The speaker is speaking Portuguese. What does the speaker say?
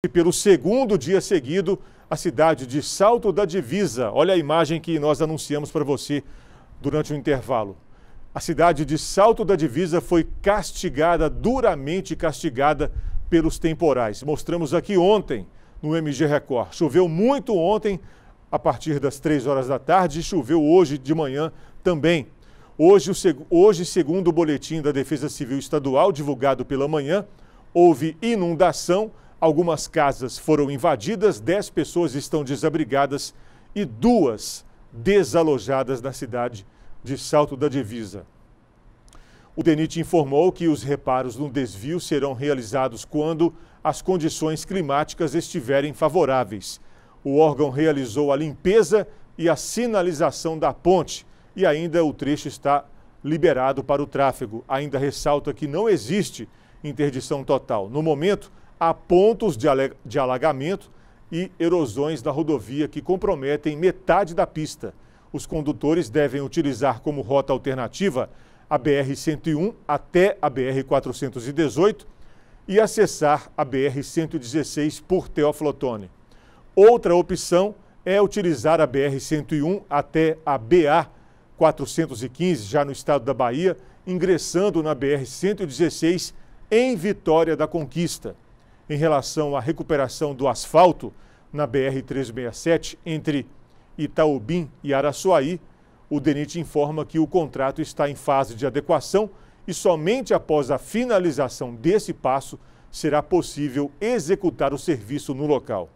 E pelo segundo dia seguido, a cidade de Salto da Divisa. Olha a imagem que nós anunciamos para você durante o intervalo. A cidade de Salto da Divisa foi castigada, duramente castigada pelos temporais. Mostramos aqui ontem no MG Record. Choveu muito ontem, a partir das 3 horas da tarde, e choveu hoje de manhã também. Hoje, hoje, segundo o boletim da Defesa Civil Estadual, divulgado pela manhã, houve inundação Algumas casas foram invadidas, 10 pessoas estão desabrigadas e duas desalojadas na cidade de Salto da Divisa. O DENIT informou que os reparos no desvio serão realizados quando as condições climáticas estiverem favoráveis. O órgão realizou a limpeza e a sinalização da ponte e ainda o trecho está liberado para o tráfego. Ainda ressalta que não existe interdição total. No momento, há pontos de, de alagamento e erosões da rodovia que comprometem metade da pista. Os condutores devem utilizar como rota alternativa a BR-101 até a BR-418 e acessar a BR-116 por Teófilo Otoni. Outra opção é utilizar a BR-101 até a BA-415, já no estado da Bahia, ingressando na BR-116 em Vitória da Conquista em relação à recuperação do asfalto na BR-367 entre Itaubim e Araçuaí, o DENIT informa que o contrato está em fase de adequação e somente após a finalização desse passo será possível executar o serviço no local.